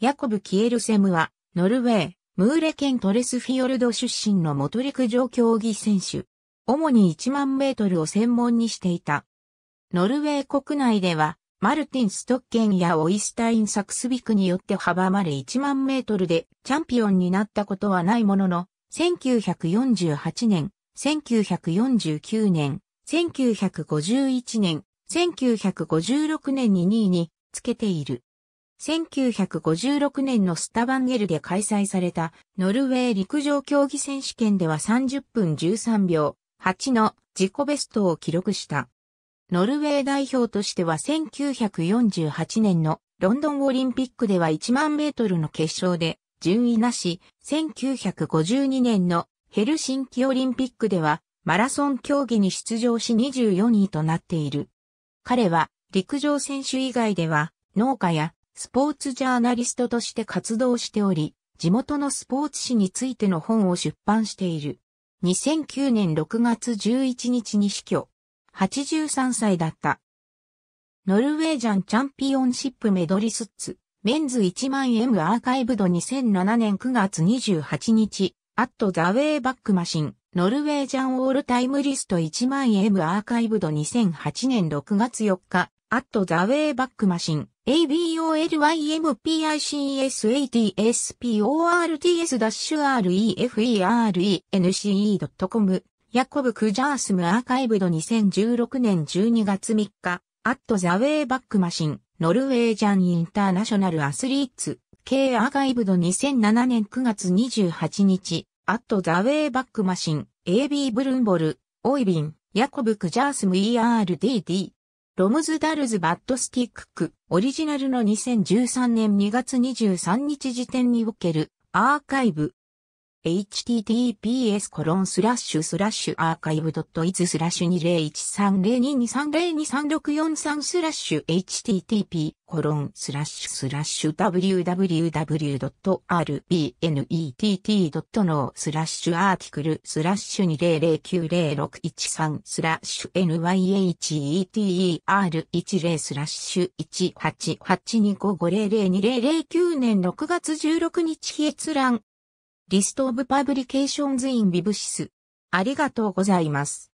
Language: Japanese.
ヤコブ・キエルセムは、ノルウェー、ムーレ県トレスフィヨルド出身の元陸上競技選手。主に1万メートルを専門にしていた。ノルウェー国内では、マルティン・ストッケンやオイスタイン・サクスビクによって阻まれ1万メートルでチャンピオンになったことはないものの、1948年、1949年、1951年、1956年に2位につけている。1956年のスタバンゲルで開催されたノルウェー陸上競技選手権では30分13秒8の自己ベストを記録した。ノルウェー代表としては1948年のロンドンオリンピックでは1万メートルの決勝で順位なし、1952年のヘルシンキオリンピックではマラソン競技に出場し24位となっている。彼は陸上選手以外では農家やスポーツジャーナリストとして活動しており、地元のスポーツ誌についての本を出版している。2009年6月11日に死去。83歳だった。ノルウェージャンチャンピオンシップメドリスッツ、メンズ1万 M アーカイブド2007年9月28日、アットザウェイバックマシン、ノルウェージャンオールタイムリスト1万 M アーカイブド2008年6月4日、アットザウェイバックマシン、a b o l y m p i c s a t s p o r t s r e n c e c o m ヤコブ・クジャースムアーカイブド2016年12月3日、アット・ザ・ウェイ・バック・マシン、ノルウェージャン・インターナショナル・アスリーツ、K アーカイブド2007年9月28日、アット・ザ・ウェイ・バック・マシン、AB ブルンボル、オイビン、ヤコブ・クジャースム ERDD、ロムズダルズバッドスティックク、オリジナルの2013年2月23日時点におけるアーカイブ、https コロンスラッシュスラッシュアーカイブドットイズスラッシュ20130223023643スラッシュ http コロンスラッシュスラッシュ www.rbnett.no スラッシュアーティクルスラッシュ20090613スラッシュ nyheter10 スラッシュ1882550020009年6月16日閲覧リストオブパブリケーションズインビブシス。ありがとうございます。